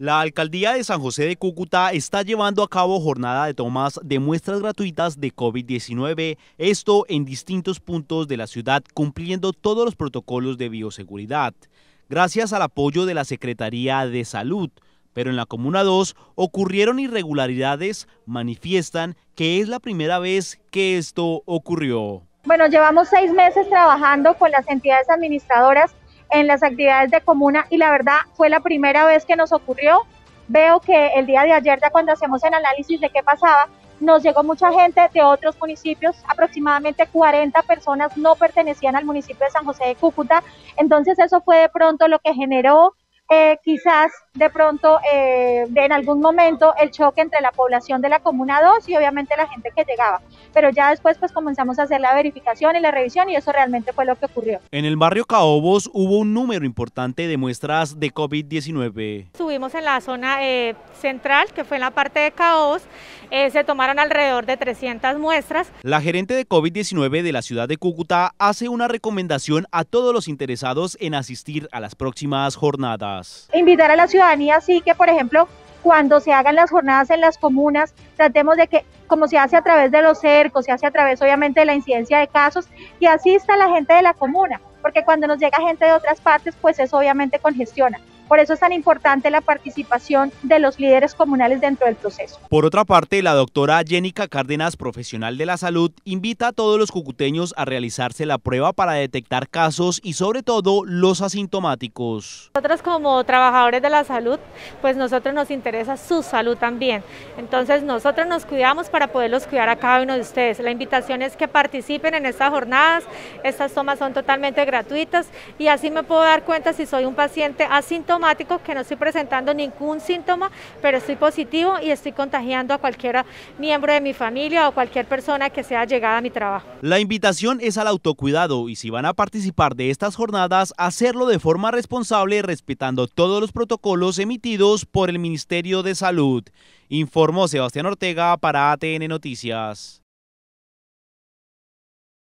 La alcaldía de San José de Cúcuta está llevando a cabo jornada de tomas de muestras gratuitas de COVID-19, esto en distintos puntos de la ciudad cumpliendo todos los protocolos de bioseguridad, gracias al apoyo de la Secretaría de Salud. Pero en la Comuna 2 ocurrieron irregularidades, manifiestan que es la primera vez que esto ocurrió. Bueno, llevamos seis meses trabajando con las entidades administradoras en las actividades de comuna y la verdad fue la primera vez que nos ocurrió. Veo que el día de ayer, ya cuando hacemos el análisis de qué pasaba, nos llegó mucha gente de otros municipios, aproximadamente 40 personas no pertenecían al municipio de San José de Cúcuta, entonces eso fue de pronto lo que generó eh, quizás de pronto eh, en algún momento el choque entre la población de la Comuna 2 y obviamente la gente que llegaba. Pero ya después pues comenzamos a hacer la verificación y la revisión y eso realmente fue lo que ocurrió. En el barrio Caobos hubo un número importante de muestras de COVID-19. Estuvimos en la zona eh, central, que fue en la parte de Caobos, se tomaron alrededor de 300 muestras. La gerente de COVID-19 de la ciudad de Cúcuta hace una recomendación a todos los interesados en asistir a las próximas jornadas. Invitar a la ciudadanía, sí que, por ejemplo, cuando se hagan las jornadas en las comunas, tratemos de que, como se hace a través de los cercos, se hace a través obviamente de la incidencia de casos, que asista la gente de la comuna, porque cuando nos llega gente de otras partes, pues eso obviamente congestiona. Por eso es tan importante la participación de los líderes comunales dentro del proceso. Por otra parte, la doctora Jenica Cárdenas, profesional de la salud, invita a todos los cucuteños a realizarse la prueba para detectar casos y sobre todo los asintomáticos. Nosotros como trabajadores de la salud, pues nosotros nos interesa su salud también. Entonces nosotros nos cuidamos para poderlos cuidar a cada uno de ustedes. La invitación es que participen en estas jornadas, estas tomas son totalmente gratuitas y así me puedo dar cuenta si soy un paciente asintomático que no estoy presentando ningún síntoma, pero estoy positivo y estoy contagiando a cualquier miembro de mi familia o cualquier persona que sea llegada a mi trabajo. La invitación es al autocuidado y si van a participar de estas jornadas, hacerlo de forma responsable respetando todos los protocolos emitidos por el Ministerio de Salud. Informo Sebastián Ortega para ATN Noticias.